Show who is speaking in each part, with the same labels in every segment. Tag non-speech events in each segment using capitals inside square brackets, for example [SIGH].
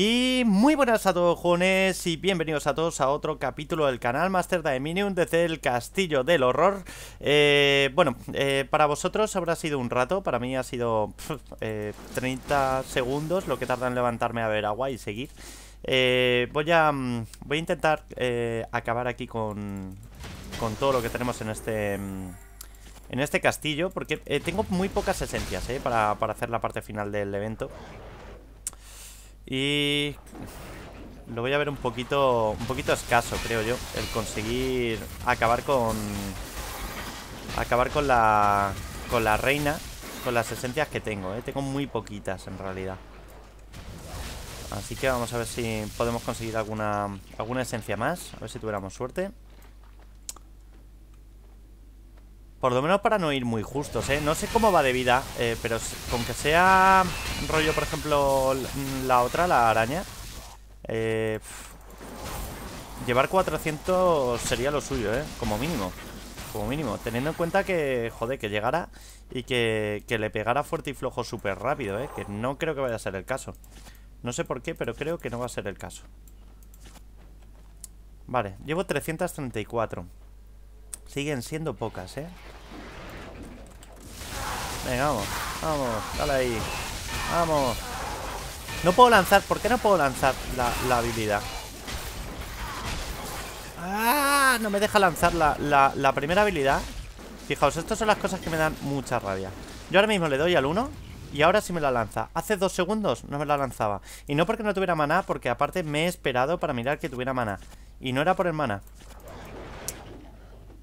Speaker 1: Y muy buenas a todos jóvenes y bienvenidos a todos a otro capítulo del canal Master de desde el Castillo del Horror eh, Bueno, eh, para vosotros habrá sido un rato, para mí ha sido 30 eh, segundos lo que tarda en levantarme a ver agua y seguir voy, a, mm, voy a intentar acabar aquí con, con todo lo que tenemos en este mm, en este castillo Porque tengo muy pocas esencias para, para, hacer la parte final del evento y lo voy a ver un poquito un poquito escaso, creo yo, el conseguir acabar con acabar con la con la reina, con las esencias que tengo, ¿eh? tengo muy poquitas en realidad. Así que vamos a ver si podemos conseguir alguna alguna esencia más, a ver si tuviéramos suerte. Por lo menos para no ir muy justos, ¿eh? No sé cómo va de vida, eh, pero con que sea rollo, por ejemplo, la otra, la araña. Eh, llevar 400 sería lo suyo, ¿eh? Como mínimo. Como mínimo. Teniendo en cuenta que, joder, que llegara y que, que le pegara fuerte y flojo súper rápido, ¿eh? Que no creo que vaya a ser el caso. No sé por qué, pero creo que no va a ser el caso. Vale, llevo 334. Siguen siendo pocas, ¿eh? Venga, vamos. Vamos, dale ahí. Vamos. No puedo lanzar. ¿Por qué no puedo lanzar la, habilidad? ¡Ah! No me deja lanzar la, la, primera habilidad. Fijaos, estas son las cosas que me dan mucha rabia. Yo ahora mismo le doy al 1 y ahora sí me la lanza. Hace dos segundos no me la lanzaba. Y no porque no tuviera maná, porque aparte me he esperado para mirar que tuviera maná. Y no era por el maná.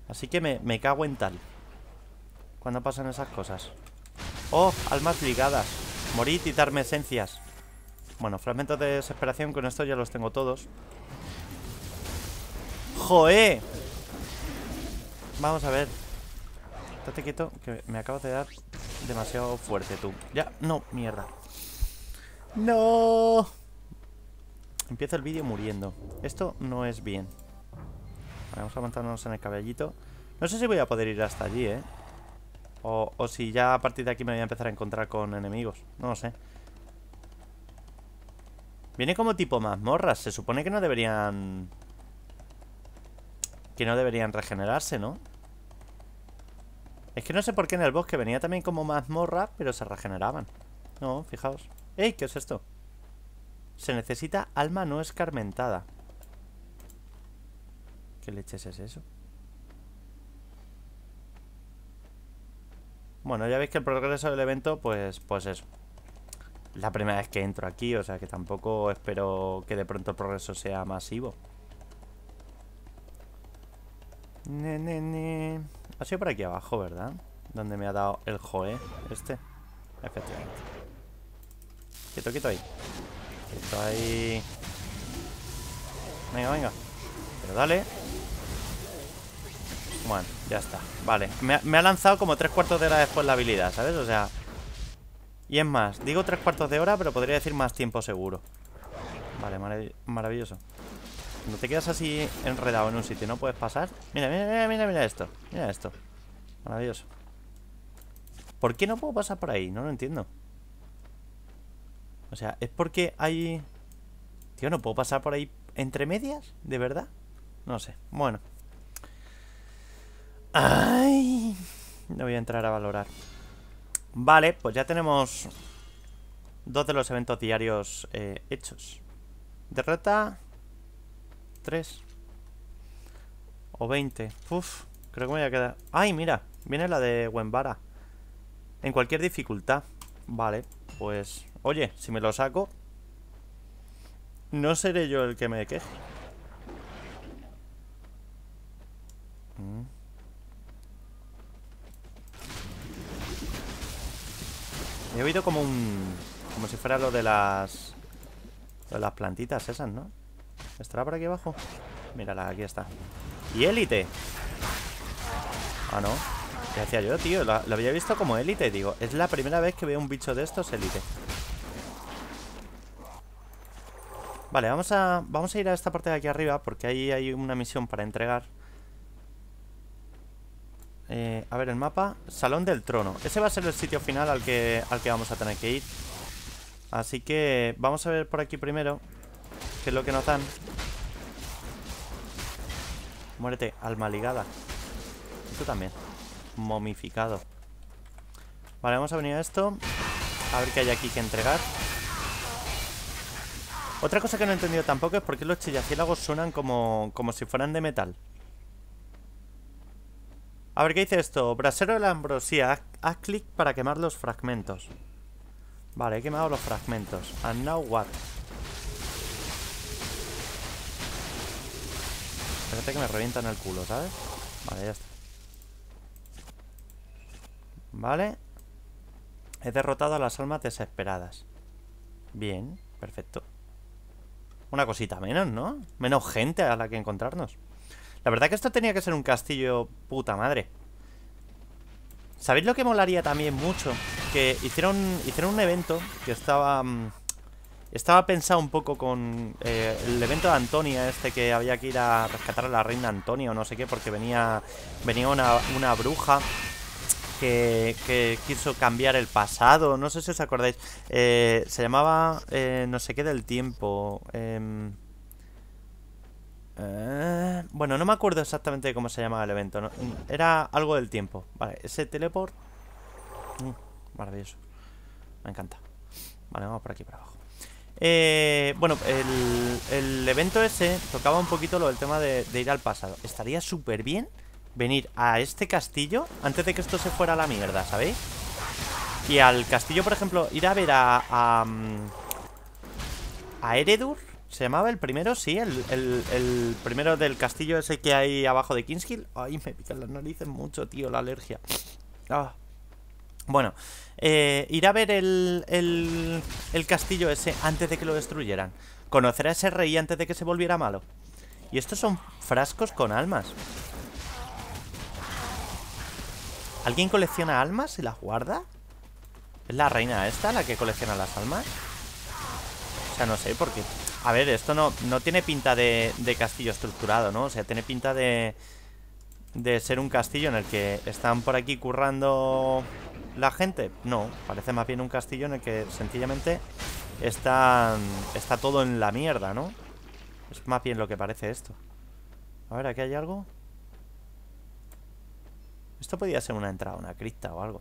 Speaker 1: Así que me, me cago en tal Cuando pasan esas cosas Oh, almas ligadas Morir y darme esencias Bueno, fragmentos de desesperación Con esto ya los tengo todos ¡Joé! Vamos a ver Estate quieto Que me acabas de dar demasiado fuerte tú Ya, no, mierda ¡No! Empieza el vídeo muriendo Esto no es bien Vamos a montarnos en el caballito. No sé si voy a poder ir hasta allí, ¿eh? O, o si ya a partir de aquí me voy a empezar a encontrar con enemigos. No lo sé. Viene como tipo mazmorras. Se supone que no deberían... Que no deberían regenerarse, ¿no? Es que no sé por qué en el bosque venía también como mazmorra, pero se regeneraban. No, fijaos. ¡Ey! ¿Qué es esto? Se necesita alma no escarmentada. ¿Qué leches es eso? Bueno, ya veis que el progreso del evento, pues, pues es la primera vez que entro aquí, o sea que tampoco espero que de pronto el progreso sea masivo. Ha sido por aquí abajo, ¿verdad? Donde me ha dado el Joe, este. Efectivamente. Quieto, quieto ahí. Quieto ahí. Venga, venga. Pero dale. Bueno, ya está. Vale, me ha, lanzado como tres cuartos de hora después la habilidad, ¿sabes? O sea... Y es más, digo tres cuartos de hora, pero podría decir más tiempo seguro. Vale, maravilloso. Cuando te quedas así enredado en un sitio, no puedes pasar. Mira, mira, mira, mira, mira esto. Mira esto. Maravilloso. ¿Por qué no puedo pasar por ahí? No lo entiendo. O sea, es porque hay... Tío, ¿no puedo pasar por ahí entre medias? ¿De verdad? No sé. Bueno. Ay, no voy a entrar a valorar. Vale, pues ya tenemos dos de los eventos diarios eh, hechos. Derrota 3 o 20. Uf, creo que me voy a quedar. ¡Ay, mira! Viene la de Wembara. En cualquier dificultad. Vale, pues. Oye, si me lo saco. No seré yo el que me queje. Mm. He oído como un... Como si fuera lo de las... de las plantitas esas, ¿no? ¿Estará por aquí abajo? Mírala, aquí está. ¡Y élite! Ah, no. ¿Qué hacía yo, tío? Lo, lo había visto como élite, digo. Es la primera vez que veo un bicho de estos élite. Vale, vamos a, vamos a ir a esta parte de aquí arriba porque ahí hay una misión para entregar. Eh, a ver, el mapa. Salón del Trono. Ese va a ser el sitio final al que, al que vamos a tener que ir. Así que vamos a ver por aquí primero qué es lo que nos dan. Muérete, alma ligada. Tú también. Momificado. Vale, vamos a venir a esto. A ver qué hay aquí que entregar. Otra cosa que no he entendido tampoco es por qué los chillaciélagos suenan como, como si fueran de metal. A ver, ¿qué dice esto? Brasero de la ambrosía. Haz, clic para quemar los fragmentos. Vale, he quemado los fragmentos. And now what? Espérate que me revientan el culo, ¿sabes? Vale, ya está. Vale. He derrotado a las almas desesperadas. Bien, perfecto. Una cosita menos, ¿no? Menos gente a la que encontrarnos. La verdad que esto tenía que ser un castillo puta madre. ¿Sabéis lo que molaría también mucho? Que hicieron, hicieron un evento que estaba... Mm, estaba pensado un poco con eh, el evento de Antonia, este que había que ir a rescatar a la reina Antonia o no sé qué, porque venía, venía una, una bruja que, que, quiso cambiar el pasado, no sé si os acordáis, eh, se llamaba eh, no sé qué del tiempo. Em, eh, bueno, no me acuerdo exactamente cómo se llamaba el evento. Mm, era algo del tiempo. Vale, ese teleport... Mm, maravilloso. Me encanta. Vale, vamos por aquí para abajo. Eh, bueno, el, evento ese tocaba un poquito lo del tema de, ir al pasado. Estaría súper bien venir a este castillo antes de que esto se fuera a la mierda, ¿sabéis? Y al castillo, por ejemplo, ir a ver A, a mm, Eredur ¿Se llamaba el primero? Sí, el, primero del castillo ese que hay abajo de Kingskill. Ay, me pican las narices mucho, tío, la alergia. Ah. Bueno, eh, ir a ver el, el, el castillo ese antes de que lo destruyeran. Conocer a ese rey antes de que se volviera malo. Y estos son frascos con almas. ¿Alguien colecciona almas y las guarda? ¿Es la reina esta la que colecciona las almas? O sea, no sé, por qué... A ver, esto no, no tiene pinta de, castillo estructurado, ¿no? O sea, tiene pinta de, de ser un castillo en el que están por aquí currando la gente. No, parece más bien un castillo en el que sencillamente está, está todo en la mierda, ¿no? Es más bien lo que parece esto. A ver, ¿aquí hay algo? Esto podría ser una entrada, una cripta o algo.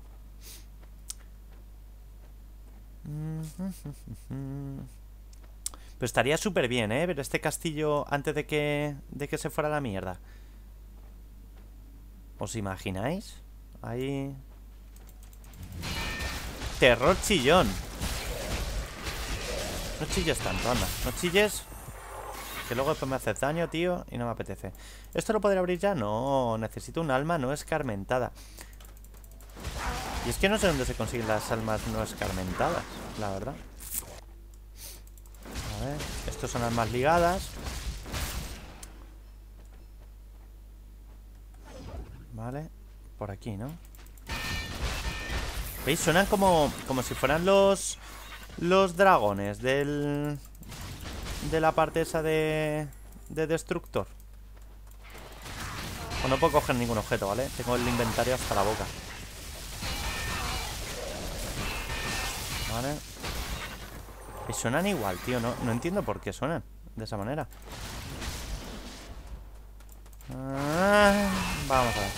Speaker 1: Mm, mm, mm, estaría súper bien, ¿eh? Ver este castillo antes de que, de que se fuera la mierda. ¿Os imagináis? Ahí... Terror chillón. No chilles tanto, anda. No chilles. Que luego después me haces daño, tío. Y no me apetece. ¿Esto lo podría abrir ya? No. Necesito un alma no escarmentada. Y es que no sé dónde se consiguen las almas no escarmentadas, la verdad. ¿eh? estos son las más ligadas. Vale, por aquí, ¿no? ¿Veis? Suenan como, como si fueran los los dragones del de la parte esa de de destructor. Pues no puedo coger ningún objeto, ¿vale? Tengo el inventario hasta la boca. Vale. Y suenan igual, tío. No, no entiendo por qué suenan de esa manera. Ah, vamos a ver.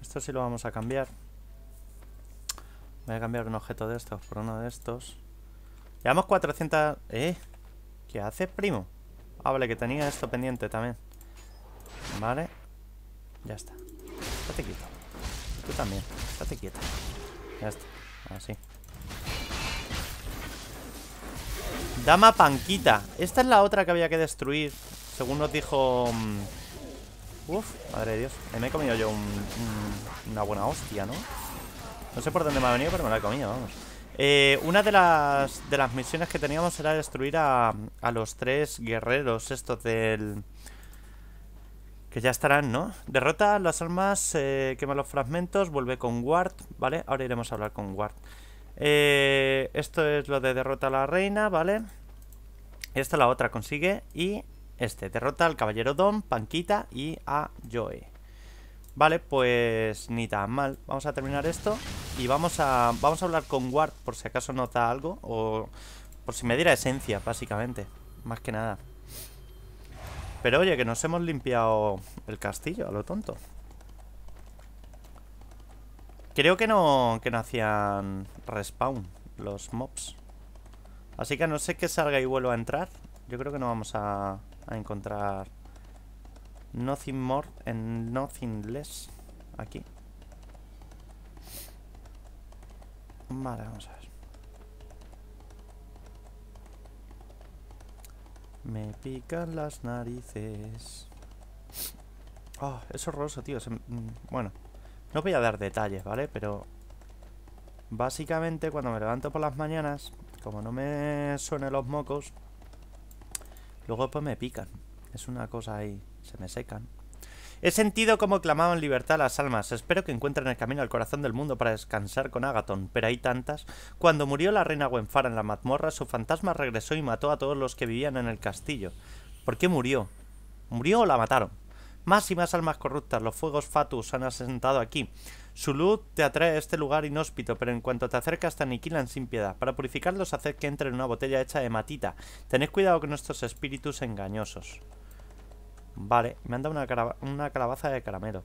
Speaker 1: Esto sí lo vamos a cambiar. Voy a cambiar un objeto de estos por uno de estos. Llevamos 400... ¿Eh? ¿Qué haces, primo? Ah, vale, que tenía esto pendiente también. Vale. Ya está. Te quito también. Estate quieta. Ya está. Así. Ah, Dama Panquita. Esta es la otra que había que destruir. Según nos dijo... Mm, uf, madre de Dios. Me he comido yo una buena hostia, ¿no? No sé por dónde me ha venido, pero me la he comido, vamos. Eh, una de las, de las misiones que teníamos era destruir a los tres guerreros estos del, que ya estarán, ¿no? Derrota las almas, eh, quema los fragmentos, vuelve con Ward, ¿vale? Ahora iremos a hablar con Ward. Eh, esto es lo de derrota a la reina, ¿vale? Esta la otra consigue y este, derrota al caballero Dom, Panquita y a Joey. Vale, pues ni tan mal. Vamos a terminar esto y vamos a, vamos a hablar con Ward por si acaso nota algo o por si me diera esencia, básicamente. Más que nada. Pero oye, que nos hemos limpiado el castillo, a lo tonto. Creo que no, que no hacían respawn los mobs. Así que a no ser que salga y vuelva a entrar, yo creo que no vamos a, a encontrar nothing more and nothing less aquí. Vale, vamos a ver. Me pican las narices. Oh, es horroroso, tío. Mm, bueno, no voy a dar detalles, ¿vale? Pero básicamente cuando me levanto por las mañanas, como no me suenen los mocos, luego pues me pican. Es una cosa ahí, se me secan. He sentido cómo clamaban libertad las almas. Espero que encuentren el camino al corazón del mundo para descansar con Agaton, pero hay tantas. Cuando murió la reina Gwenfara en la mazmorra, su fantasma regresó y mató a todos los que vivían en el castillo. ¿Por qué murió? ¿Murió o la mataron? Más y más almas corruptas, los fuegos Fatus han asentado aquí. Su luz te atrae a este lugar inhóspito, pero en cuanto te acercas te aniquilan sin piedad. Para purificarlos haced que entre en una botella hecha de matita. Tened cuidado con estos espíritus engañosos. Vale, me han dado una, calabaza de caramelo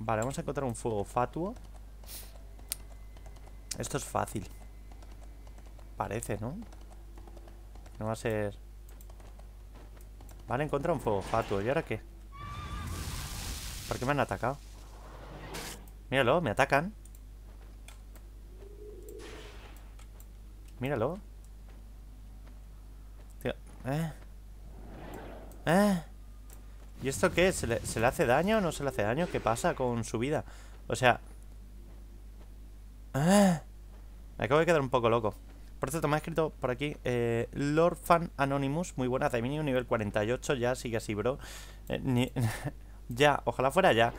Speaker 1: Vale, vamos a encontrar un fuego fatuo Esto es fácil Parece, ¿no? No va a ser... Vale, encontrado un fuego fatuo ¿Y ahora qué? ¿Por qué me han atacado? Míralo, me atacan Míralo ¿eh? ¿Eh? ¿Y esto qué? ¿Se le, hace daño o no se le hace daño? ¿Qué pasa con su vida? O sea... Ah, me acabo de quedar un poco loco. Por cierto, me ha escrito por aquí eh, Lord Fan Anonymous. Muy buena, un nivel 48. Ya sigue así, bro. Eh, [LAUGHS] ya, ojalá fuera ya.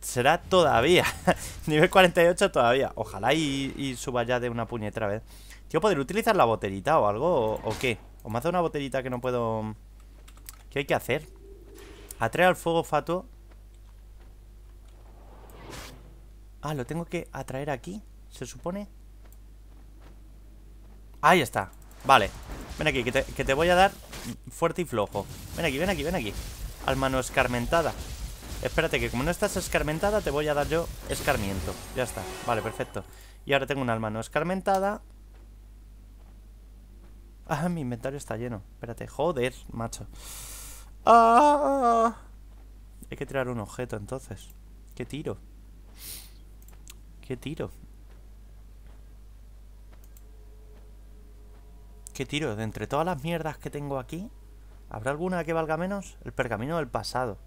Speaker 1: Será todavía. [LAUGHS] nivel 48 todavía. Ojalá y, suba ya de una puñetera vez. Tío, poder utilizar la boterita o algo? ¿O, o qué? ¿O me hace una boterita que no puedo...? ¿Qué hay que hacer? Atrae al fuego, Fato. Ah, lo tengo que atraer aquí, se supone. Ahí está. Vale. Ven aquí, que te, voy a dar fuerte y flojo. Ven aquí, ven aquí, ven aquí. Al mano escarmentada. Espérate, que como no estás escarmentada, te voy a dar yo escarmiento. Ya está, vale, perfecto. Y ahora tengo una alma no escarmentada. Ah, mi inventario está lleno. Espérate, joder, macho. ¡Ah! Hay que tirar un objeto entonces. ¿Qué tiro? ¿Qué tiro? ¿Qué tiro? De entre todas las mierdas que tengo aquí, ¿habrá alguna que valga menos? El pergamino del pasado.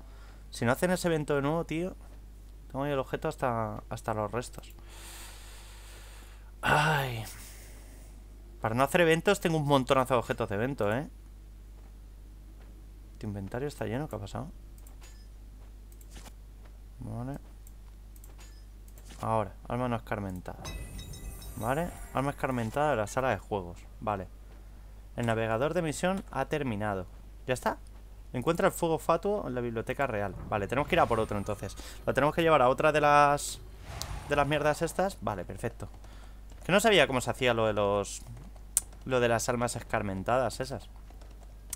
Speaker 1: Si no hacen ese evento de nuevo, tío, tengo el objeto hasta, hasta los restos. Ay. Para no hacer eventos tengo un montonazo de objetos de evento, ¿eh? inventario está lleno? ¿Qué ha pasado? Vale. Ahora, alma no escarmentada. Vale, alma escarmentada de la sala de juegos. Vale. El navegador de misión ha terminado. ¿Ya está? Encuentra el fuego fatuo en la biblioteca real. Vale, tenemos que ir a por otro entonces. Lo tenemos que llevar a otra de las... De las mierdas estas. Vale, perfecto. Que no sabía cómo se hacía lo de los... Lo de las almas escarmentadas esas.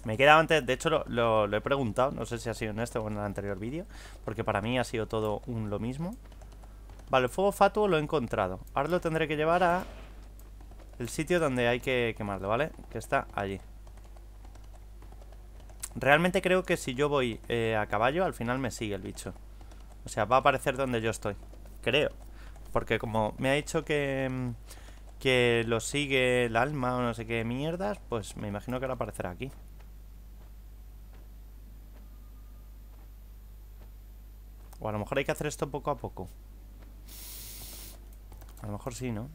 Speaker 1: Me quedaba antes, de hecho lo, he preguntado, no sé si ha sido en este o en el anterior vídeo, porque para mí ha sido todo un lo mismo. Vale, el fuego fatuo lo he encontrado. Ahora lo tendré que llevar a el sitio donde hay que quemarlo, ¿vale? Que está allí. Realmente creo que si yo voy eh, a caballo, al final me sigue el bicho. O sea, va a aparecer donde yo estoy. Creo. Porque como me ha dicho que, mm, que lo sigue el alma o no sé qué mierdas, pues me imagino que ahora aparecerá aquí. O a lo mejor hay que hacer esto poco a poco. A lo mejor sí, ¿no?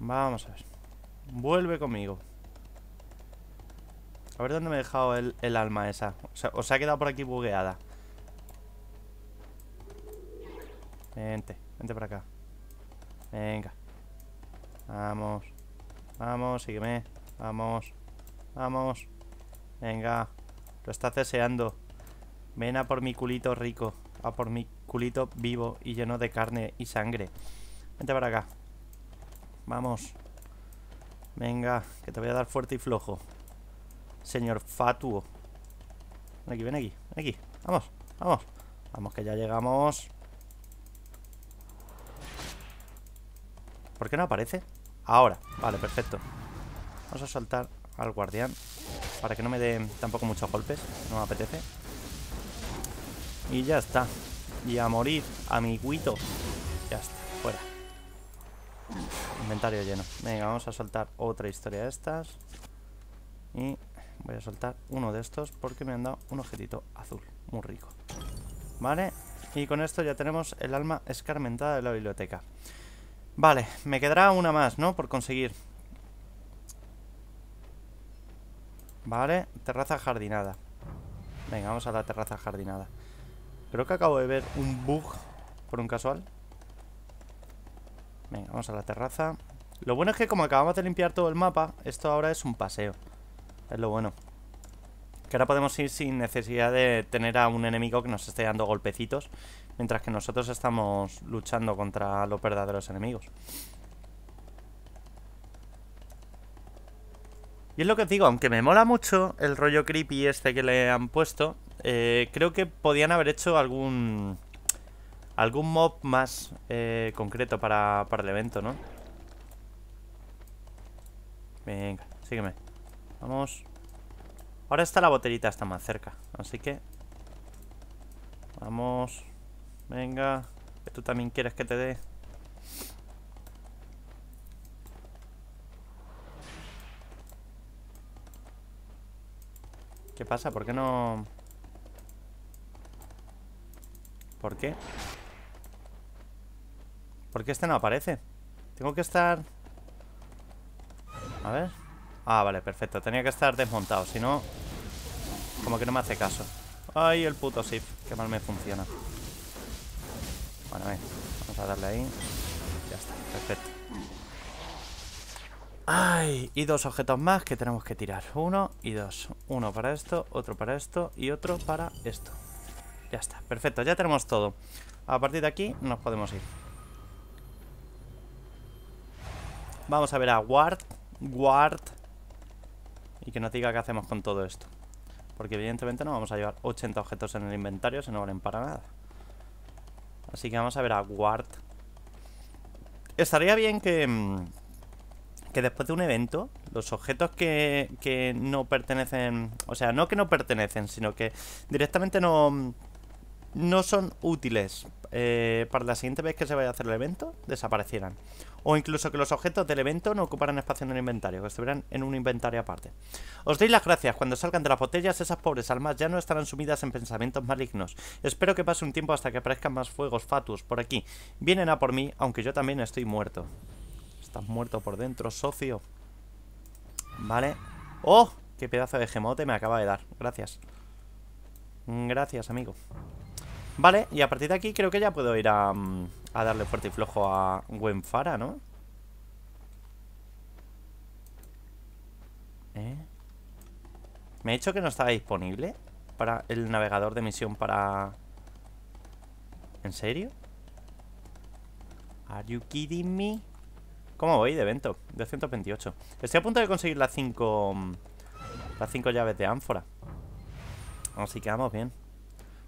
Speaker 1: Vamos a ver. Vuelve conmigo. A ver dónde me he dejado el, alma esa. O sea, se ha quedado por aquí bugueada. Vente, vente para acá. Venga. Vamos. Vamos, sígueme. Vamos. Vamos. Venga. Lo está deseando, Ven a por mi culito rico. A por mi culito vivo y lleno de carne y sangre. Vente para acá. Vamos. Venga, que te voy a dar fuerte y flojo. Señor Fatuo. Ven aquí, ven aquí, ven aquí. Vamos, vamos. Vamos, que ya llegamos. ¿Por qué no aparece? Ahora, vale, perfecto Vamos a saltar al guardián para que no me den tampoco muchos golpes. No me apetece. Y ya está. Y a morir, amiguito. Ya está, fuera. Inventario lleno. Venga, vamos a soltar otra historia de estas. Y voy a soltar uno de estos porque me han dado un objetito azul. Muy rico. Vale. Y con esto ya tenemos el alma escarmentada de la biblioteca. Vale, me quedará una más, ¿no? Por conseguir. Vale, terraza jardinada Venga, vamos a la terraza jardinada Creo que acabo de ver un bug Por un casual Venga, vamos a la terraza Lo bueno es que como acabamos de limpiar todo el mapa Esto ahora es un paseo Es lo bueno Que ahora podemos ir sin necesidad de tener a un enemigo Que nos esté dando golpecitos Mientras que nosotros estamos luchando contra los verdaderos enemigos Y es lo que os digo, aunque me mola mucho el rollo creepy este que le han puesto, eh, creo que podían haber hecho algún algún mob más eh, concreto para, para el evento, ¿no? Venga, sígueme. Vamos. Ahora está la boterita, está más cerca. Así que... Vamos. Venga. Que tú también quieres que te dé. ¿Qué pasa? ¿Por qué no...? ¿Por qué? ¿Por qué este no aparece? Tengo que estar... A ver... Ah, vale, perfecto. Tenía que estar desmontado, si no... Como que no me hace caso. Ay, el puto SIF. Qué mal me funciona. Bueno, a eh, ver. Vamos a darle ahí. Ya está, perfecto. Ay, y dos objetos más que tenemos que tirar. Uno y dos. Uno para esto, otro para esto y otro para esto. Ya está, perfecto, ya tenemos todo. A partir de aquí nos podemos ir. Vamos a ver a Ward. Ward. Y que nos diga qué hacemos con todo esto. Porque evidentemente no vamos a llevar 80 objetos en el inventario Se no valen para nada. Así que vamos a ver a Ward. Estaría bien que mm, que después de un evento, los objetos que, que no pertenecen, o sea, no que no pertenecen, sino que directamente no, no son útiles eh, para la siguiente vez que se vaya a hacer el evento, desaparecieran. O incluso que los objetos del evento no ocuparan espacio en el inventario, que estuvieran en un inventario aparte. Os doy las gracias, cuando salgan de las botellas esas pobres almas ya no estarán sumidas en pensamientos malignos. Espero que pase un tiempo hasta que aparezcan más fuegos fatus por aquí. Vienen a por mí, aunque yo también estoy muerto. Estás muerto por dentro, socio Vale ¡Oh! ¡Qué pedazo de gemote me acaba de dar! Gracias mm, Gracias, amigo Vale, y a partir de aquí creo que ya puedo ir mm, a, darle fuerte y flojo a Gwenfara, ¿no? ¿Eh? Me ha dicho que no estaba disponible para el navegador de misión para... ¿En serio? ¿Are you kidding me? ¿Cómo voy de evento? 228 Estoy a punto de conseguir las 5 mm, Las cinco llaves de ánfora Así que vamos bien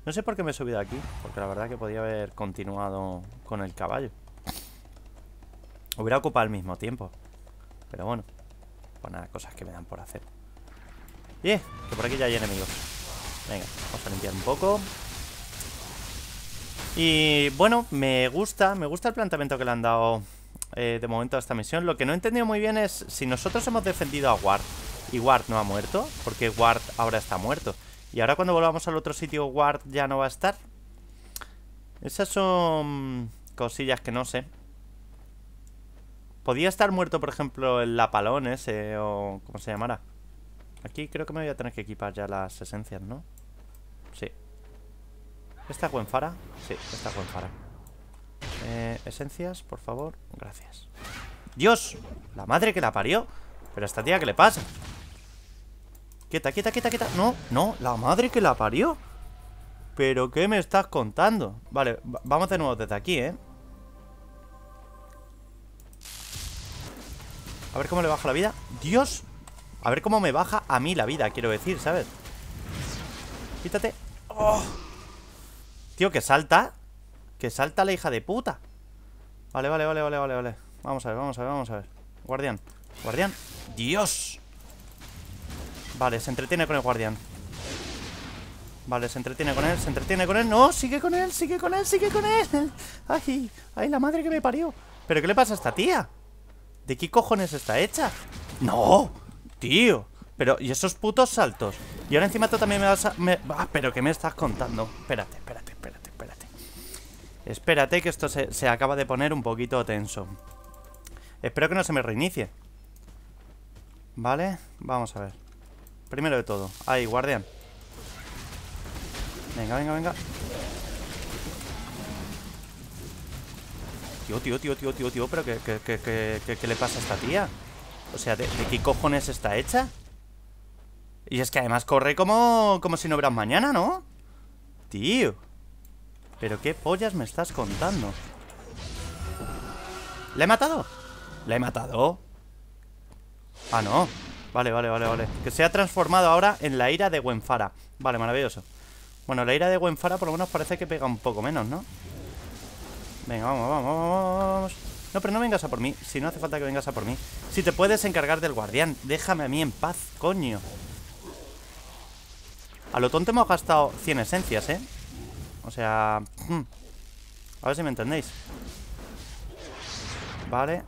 Speaker 1: No sé por qué me he subido aquí Porque la verdad que podía haber continuado Con el caballo Hubiera ocupado el mismo tiempo Pero bueno Pues nada, cosas que me dan por hacer Y que por aquí ya hay enemigos Venga, vamos a limpiar un poco y bueno, me gusta, me gusta el planteamiento que le han dado eh, de momento a esta misión. Lo que no he entendido muy bien es si nosotros hemos defendido a Ward y Ward no ha muerto, porque Ward ahora está muerto. Y ahora cuando volvamos al otro sitio, Ward ya no va a estar. Esas son cosillas que no sé. Podía estar muerto, por ejemplo, el lapalón ese, o como se llamara. Aquí creo que me voy a tener que equipar ya las esencias, ¿no? Sí. ¿Esta es Gwenfara? Sí, esta es Gwenfara. Eh, esencias, por favor. Gracias. ¡Dios! La madre que la parió. Pero a esta tía, ¿qué le pasa? Quieta, quieta, quieta, quieta. No, no, la madre que la parió. ¿Pero qué me estás contando? Vale, vamos de nuevo desde aquí, ¿eh? A ver cómo le baja la vida. ¡Dios! A ver cómo me baja a mí la vida, quiero decir, ¿sabes? Quítate. Oh. Tío, que salta que salta la hija de puta Vale, vale, vale, vale, vale, vale Vamos a ver, vamos a ver, vamos a ver Guardián, guardián ¡Dios! Vale, se entretiene con el guardián Vale, se entretiene con él, se entretiene con él ¡No! ¡Sigue con él, sigue con él, sigue con él! ¡Ay! ¡Ay, la madre que me parió! ¿Pero qué le pasa a esta tía? ¿De qué cojones está hecha? ¡No! ¡Tío! Pero, ¿y esos putos saltos? Y ahora encima tú también me vas a... Ah, pero ¿qué me estás contando? Espérate Espérate que esto se, acaba de poner un poquito tenso. Espero que no se me reinicie. Vale, vamos a ver. Primero de todo. Ahí, guardián. Venga, venga, venga. Tío, tío, tío, tío, tío, tío, pero ¿qué, qué, qué, qué le pasa a esta tía? O sea, ¿de, qué cojones está hecha? Y es que además corre como, como si no hubiera mañana, ¿no? Tío. ¿Pero qué pollas me estás contando? ¿La he matado? ¿La he matado? Ah, no Vale, vale, vale, vale Que se ha transformado ahora en la ira de Gwenfara Vale, maravilloso Bueno, la ira de Gwenfara por lo menos parece que pega un poco menos, ¿no? Venga, vamos, vamos, vamos No, pero no vengas a por mí Si no hace falta que vengas a por mí Si te puedes encargar del guardián Déjame a mí en paz, coño A lo tonto hemos gastado 100 esencias, ¿eh? O sea... Hmm. A ver si me entendéis. Vale.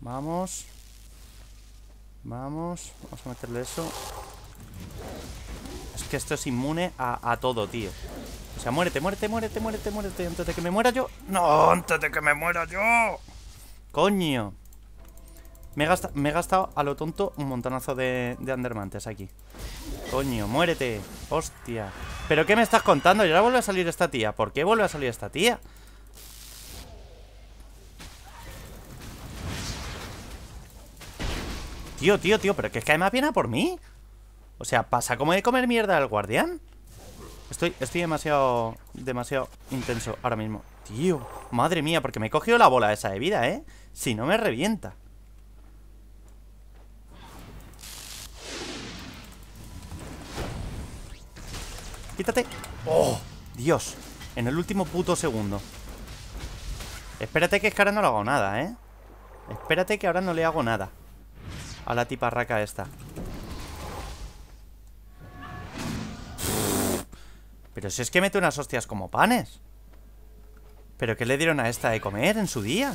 Speaker 1: Vamos. Vamos. Vamos a meterle eso. Es que esto es inmune a, todo, tío. O sea, muérete, muérete, muérete, muérete, muérete. Antes de que me muera yo. No, antes de que me muera yo. Coño. Me he, gastado, a lo tonto un montonazo de, de andermantes aquí. Coño, muérete. Hostia. ¿Pero qué me estás contando? ¿Y ahora vuelve a salir esta tía? ¿Por qué vuelve a salir esta tía? Tío, tío, tío, pero qué es que hay más pena por mí. O sea, pasa como de comer mierda al guardián. Estoy, estoy demasiado, demasiado intenso ahora mismo. Tío, madre mía, porque me he cogido la bola esa de vida, ¿eh? Si no me revienta. Quítate. ¡Oh! Dios. En el último puto segundo. Espérate que es que ahora no le hago nada, ¿eh? Espérate que ahora no le hago nada. A la tiparraca esta. Pero si es que mete unas hostias como panes. ¿Pero qué le dieron a esta de comer en su día?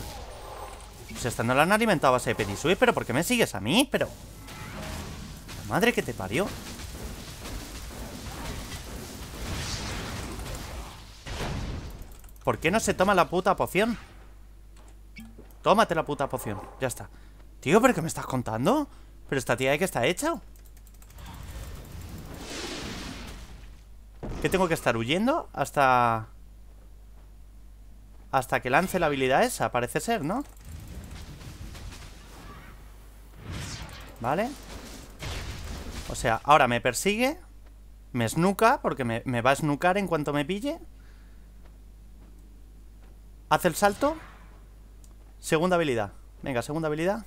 Speaker 1: Pues esta no la han alimentado a base de penisui, pero ¿por qué me sigues a mí? Pero... madre que te parió. ¿Por qué no se toma la puta poción? Tómate la puta poción, ya está Tío, ¿pero qué me estás contando? ¿Pero esta tía de que está hecha? ¿Qué tengo que estar huyendo? Hasta... Hasta que lance la habilidad esa, parece ser, ¿no? Vale O sea, ahora me persigue Me snuca, porque me, me va a snucar en cuanto me pille Hace el salto Segunda habilidad Venga, segunda habilidad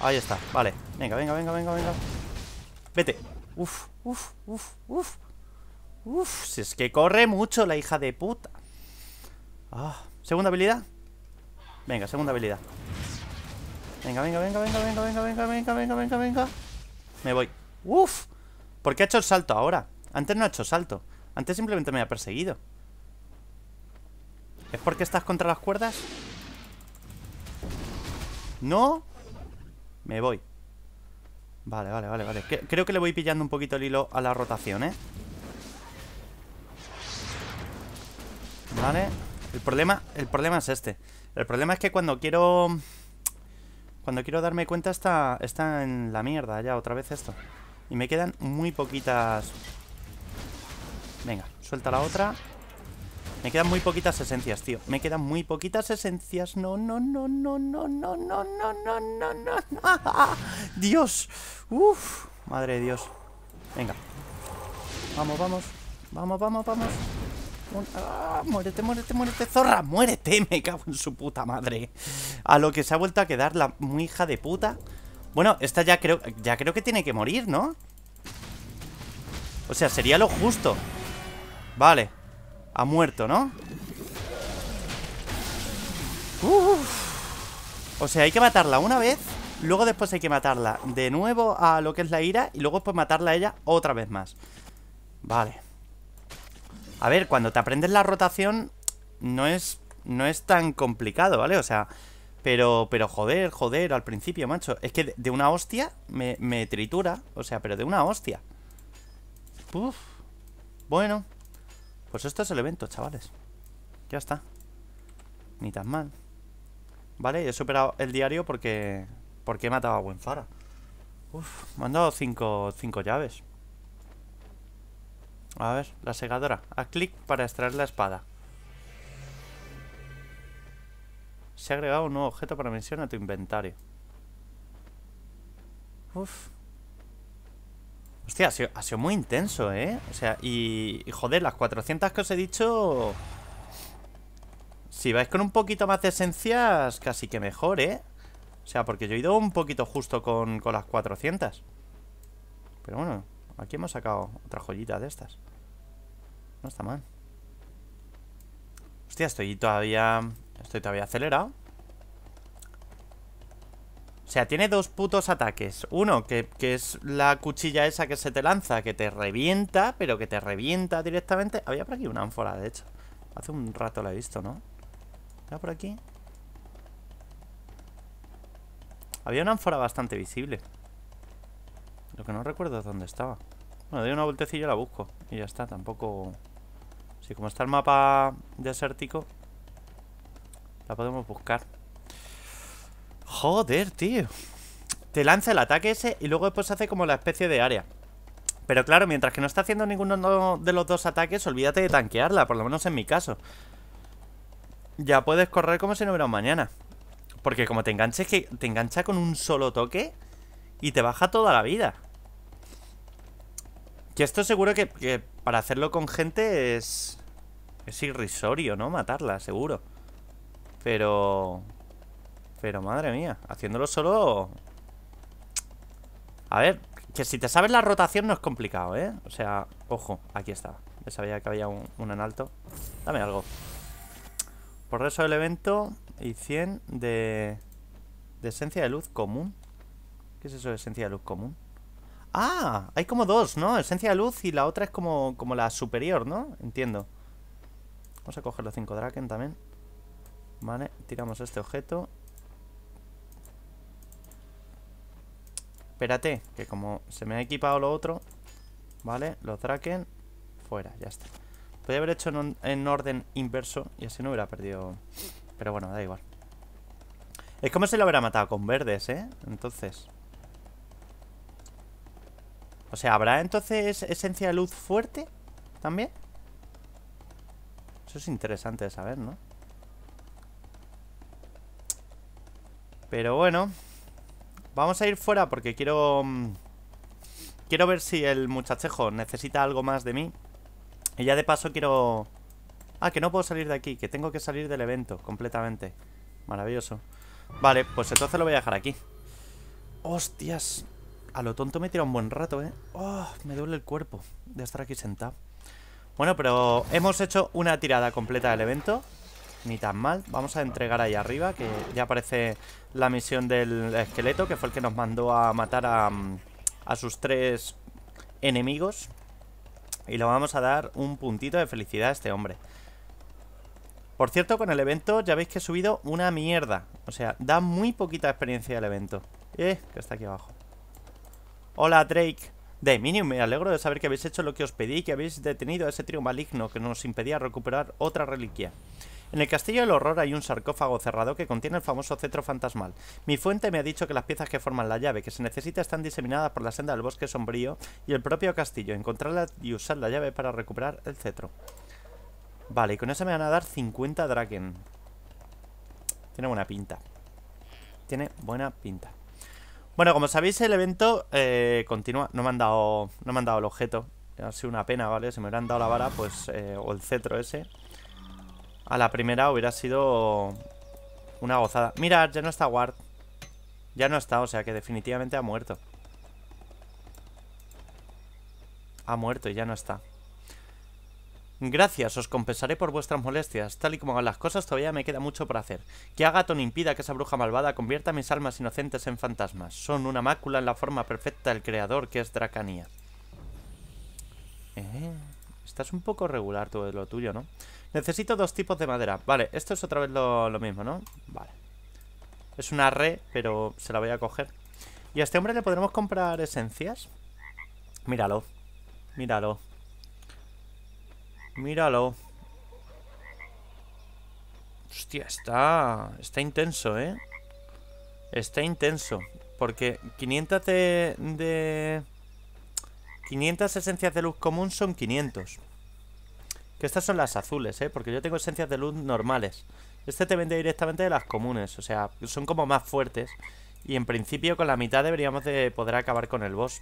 Speaker 1: Ahí está, vale Venga, venga, venga, venga, venga Vete Uf, uf, uf, uf Uf, si es que corre mucho la hija de puta ah, Segunda habilidad Venga, segunda habilidad Venga, venga, venga, venga, venga, venga, venga, venga, venga, venga, venga Me voy Uf, ¿por qué ha hecho el salto ahora? Antes no ha hecho salto Antes simplemente me ha perseguido ¿Es porque estás contra las cuerdas? ¿No? Me voy Vale, vale, vale, vale Creo que le voy pillando un poquito el hilo a la rotación, ¿eh? Vale El problema, el problema es este El problema es que cuando quiero... Cuando quiero darme cuenta está, está en la mierda ya otra vez esto Y me quedan muy poquitas... Venga, suelta la otra me quedan muy poquitas esencias, tío. Me quedan muy poquitas esencias. No, no, no, no, no, no, no, no, no, no, no. Dios. Uf. Madre de Dios. Venga. Vamos, vamos. Vamos, vamos, vamos. Ah, muérete, muérete, muérete, zorra, muérete, me cago en su puta madre. A lo que se ha vuelto a quedar la muy hija de puta. Bueno, esta ya creo, ya creo que tiene que morir, ¿no? O sea, sería lo justo. Vale. Ha muerto, ¿no? Uf. O sea, hay que matarla una vez Luego después hay que matarla de nuevo a lo que es la ira Y luego después matarla a ella otra vez más Vale A ver, cuando te aprendes la rotación No es, no es tan complicado, ¿vale? O sea, pero, pero joder, joder, al principio, macho Es que de una hostia me, me tritura O sea, pero de una hostia Uf Bueno pues esto es el evento, chavales Ya está Ni tan mal Vale, he superado el diario porque Porque he matado a Buenfara Uf, me han dado cinco, cinco llaves A ver, la segadora Haz clic para extraer la espada Se ha agregado un nuevo objeto para mencionar a tu inventario Uf, Hostia, ha sido, muy intenso, ¿eh? O sea, y, joder, las 400 que os he dicho... Si vais con un poquito más de esencias, casi que mejor, ¿eh? O sea, porque yo he ido un poquito justo con, con las 400. Pero bueno, aquí hemos sacado otra joyita de estas. No está mal. Hostia, estoy todavía... Estoy todavía acelerado. O sea, tiene dos putos ataques. Uno, que, es la cuchilla esa que se te lanza, que te revienta, pero que te revienta directamente. Había por aquí una ánfora, de hecho. Hace un rato la he visto, ¿no? Ya por aquí? Había una ánfora bastante visible. Lo que no recuerdo es dónde estaba. Bueno, doy una voltecilla y la busco. Y ya está, tampoco... sí, como está el mapa desértico, la podemos buscar. Joder, tío Te lanza el ataque ese y luego después hace como la especie de área Pero claro, mientras que no está haciendo ninguno de los dos ataques Olvídate de tanquearla, por lo menos en mi caso Ya puedes correr como si no hubiera un mañana Porque como te enganches que te engancha con un solo toque Y te baja toda la vida Que esto seguro que, que para hacerlo con gente es... Es irrisorio, ¿no? Matarla, seguro Pero... Pero madre mía, haciéndolo solo... A ver, que si te sabes la rotación no es complicado, ¿eh? O sea, ojo, aquí está Ya sabía que había un, en alto Dame algo Por eso el evento y 100 de... De esencia de luz común ¿Qué es eso de esencia de luz común? ¡Ah! Hay como dos, ¿no? Esencia de luz y la otra es como, como la superior, ¿no? Entiendo Vamos a coger los 5 Draken también Vale, tiramos este objeto Espérate, que como se me ha equipado lo otro Vale, lo traquen... Fuera, ya está Podría haber hecho en, en, orden inverso Y así no hubiera perdido Pero bueno, da igual Es como si lo hubiera matado con verdes, ¿eh? Entonces O sea, ¿habrá entonces esencia de luz fuerte? ¿También? Eso es interesante de saber, ¿no? Pero bueno Vamos a ir fuera porque quiero... Mm, quiero ver si el muchachejo necesita algo más de mí. Y ya de paso quiero... Ah, que no puedo salir de aquí, que tengo que salir del evento completamente. Maravilloso. Vale, pues entonces lo voy a dejar aquí. Hostias. A lo tonto me tirado un buen rato, ¿eh? Oh, me duele el cuerpo de estar aquí sentado. Bueno, pero hemos hecho una tirada completa del evento. Ni tan mal. Vamos a entregar ahí arriba, que ya aparece la misión del esqueleto, que fue el que nos mandó a matar a, sus tres enemigos. Y le vamos a dar un puntito de felicidad a este hombre. Por cierto, con el evento ya veis que he subido una mierda. O sea, da muy poquita experiencia el evento. Eh, que está aquí abajo. Hola, Drake. De Minion, me alegro de saber que habéis hecho lo que os pedí y que habéis detenido a ese trío maligno que nos impedía recuperar otra reliquia. En el castillo del horror hay un sarcófago cerrado que contiene el famoso cetro fantasmal. Mi fuente me ha dicho que las piezas que forman la llave que se necesita están diseminadas por la senda del bosque sombrío y el propio castillo. Encontrarla y usar la llave para recuperar el cetro. Vale, y con eso me van a dar 50 draken. Tiene buena pinta. Tiene buena pinta. Bueno, como sabéis, el evento eh, continúa. No me, han dado, no me han dado el objeto. Ha sido una pena, ¿vale? Se me hubieran dado la vara, pues... Eh, o el cetro ese a la primera hubiera sido una gozada. Mirad, ya no está Ward. Ya no está, o sea que definitivamente ha muerto. Ha muerto y ya no está. Gracias, os compensaré por vuestras molestias. Tal y como van las cosas, todavía me queda mucho por hacer. Que Agaton impida que esa bruja malvada convierta mis almas inocentes en fantasmas. Son una mácula en la forma perfecta del creador, que es Dracanía. Eh, estás un poco regular todo lo tuyo, ¿no? Necesito dos tipos de madera. Vale, esto es otra vez lo, mismo, ¿no? Vale. Es una re, pero se la voy a coger. ¿Y a este hombre le podremos comprar esencias? Míralo. Míralo. Míralo. Hostia, está... Está intenso, ¿eh? Está intenso. Porque 500 de... de... 500 esencias de luz común son 500. Que estas son las azules, ¿eh? Porque yo tengo esencias de luz normales. Este te vende directamente de las comunes, o sea, son como más fuertes. Y en principio con la mitad deberíamos de poder acabar con el boss.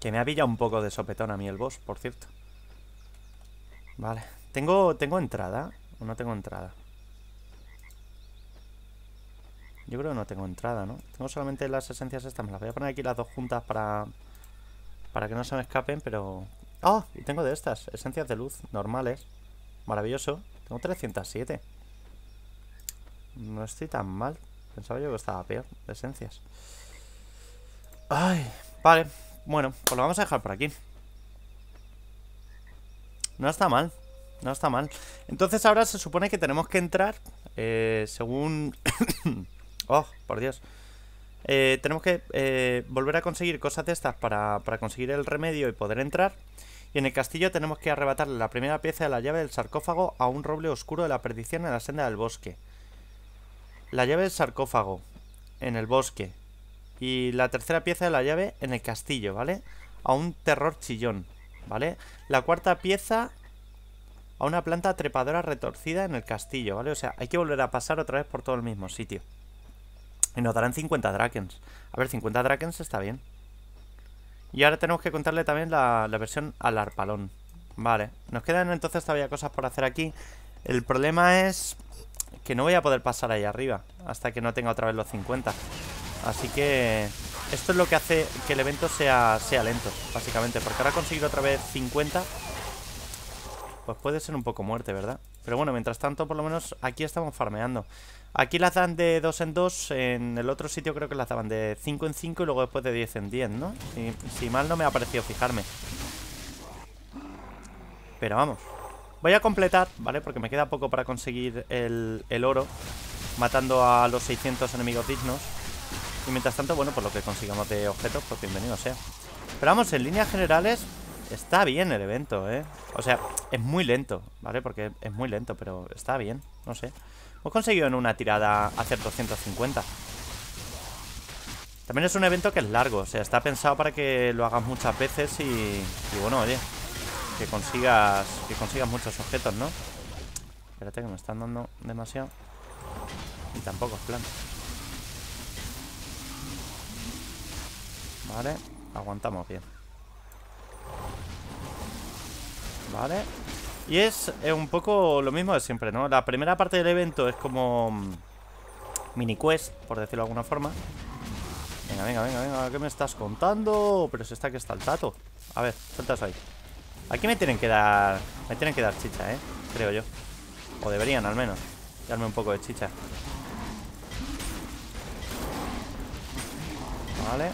Speaker 1: Que me ha pillado un poco de sopetón a mí el boss, por cierto. Vale. ¿Tengo, tengo entrada? ¿O no tengo entrada? Yo creo que no tengo entrada, ¿no? Tengo solamente las esencias estas. Me las voy a poner aquí las dos juntas para... Para que no se me escapen, pero, ¡Ah! y tengo de estas, esencias de luz normales. Maravilloso. Tengo 307. No estoy tan mal. Pensaba yo que estaba peor de esencias. Ay, vale. Bueno, pues lo vamos a dejar por aquí. No está mal. No está mal. Entonces ahora se supone que tenemos que entrar eh, según... [COUGHS] oh, por Dios. Eh, tenemos que eh, volver a conseguir cosas de estas para conseguir el remedio y poder entrar. Y en el castillo tenemos que arrebatarle la primera pieza de la llave del sarcófago a un roble oscuro de la perdición en la senda del bosque. La llave del sarcófago en el bosque. Y la tercera pieza de la llave en el castillo, ¿vale? A un terror chillón, ¿vale? La cuarta pieza a una planta trepadora retorcida en el castillo, ¿vale? O sea, hay que volver a pasar otra vez por todo el mismo sitio. Y nos darán 50 drakens. A ver, 50 drakens está bien. Y ahora tenemos que contarle también la, versión al arpalón. Vale, nos quedan entonces todavía cosas por hacer aquí. El problema es que no voy a poder pasar ahí arriba hasta que no tenga otra vez los 50. Así que esto es lo que hace que el evento sea, sea lento, básicamente. Porque ahora conseguir otra vez 50, pues puede ser un poco muerte, ¿verdad? Pero bueno, mientras tanto, por lo menos aquí estamos farmeando. Aquí las dan de 2 en 2, en el otro sitio creo que las daban de 5 en 5 y luego después de 10 en 10, ¿no? Si, mal no me ha parecido fijarme. Pero vamos. Voy a completar, ¿vale? Porque me queda poco para conseguir el, el oro, matando a los 600 enemigos dignos. Y mientras tanto, bueno, por pues lo que consigamos de objetos, pues bienvenido sea. Pero vamos, en líneas generales, Está bien el evento, ¿eh? O sea, es muy lento, ¿vale? Porque es muy lento, pero está bien, no sé. Hemos conseguido en una tirada hacer 250. También es un evento que es largo, o sea, está pensado para que lo hagas muchas veces y, y bueno, oye, que consigas, que consigas muchos objetos, ¿no? Espérate que me están dando demasiado. Y tampoco es plan. Vale, aguantamos bien. Vale Y es, un poco lo mismo de siempre, ¿no? La primera parte del evento es como mm, mini quest, por decirlo de alguna forma Venga, venga, venga, venga ¿Qué me estás contando? Pero se está que está el tato A ver, saltas ahí Aquí me tienen que dar... Me tienen que dar chicha, ¿eh? Creo yo O deberían, al menos Darme un poco de chicha Vale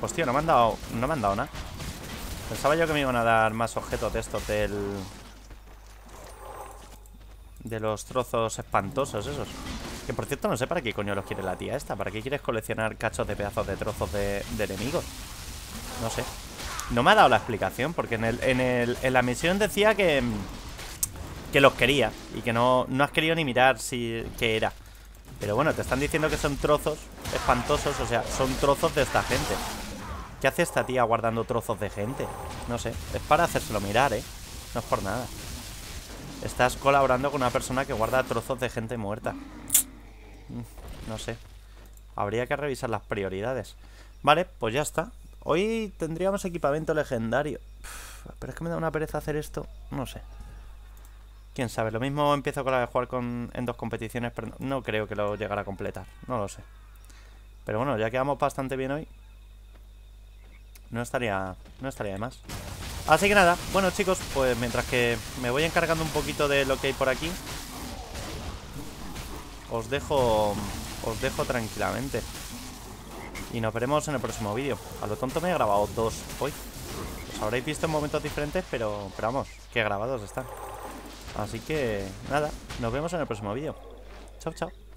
Speaker 1: Hostia, no me han dado... No me han dado nada Pensaba yo que me iban a dar más objetos de estos del... De los trozos espantosos esos. Que por cierto no sé para qué coño los quiere la tía esta. ¿Para qué quieres coleccionar cachos de pedazos de trozos de, enemigos? No sé. No me ha dado la explicación porque en, el, en, el, en la misión decía que... Que los quería y que no, no has querido ni mirar si qué era. Pero bueno, te están diciendo que son trozos espantosos, o sea, son trozos de esta gente. ¿Qué hace esta tía guardando trozos de gente? No sé, es para hacérselo mirar, ¿eh? No es por nada Estás colaborando con una persona que guarda trozos de gente muerta mm, No sé Habría que revisar las prioridades Vale, pues ya está Hoy tendríamos equipamiento legendario Pero es que me da una pereza hacer esto No sé Quién sabe, lo mismo empiezo con la de jugar en dos competiciones Pero no, no creo que lo llegara a completar No lo sé Pero bueno, ya quedamos bastante bien hoy no estaría, no estaría de más. Así que nada, bueno chicos, pues mientras que me voy encargando un poquito de lo que hay por aquí, os dejo, os dejo tranquilamente. Y nos veremos en el próximo vídeo. A lo tonto me he grabado dos hoy. Os habréis visto en momentos diferentes, pero, pero vamos, que grabados están. Así que nada, nos vemos en el próximo vídeo. Chao, chao.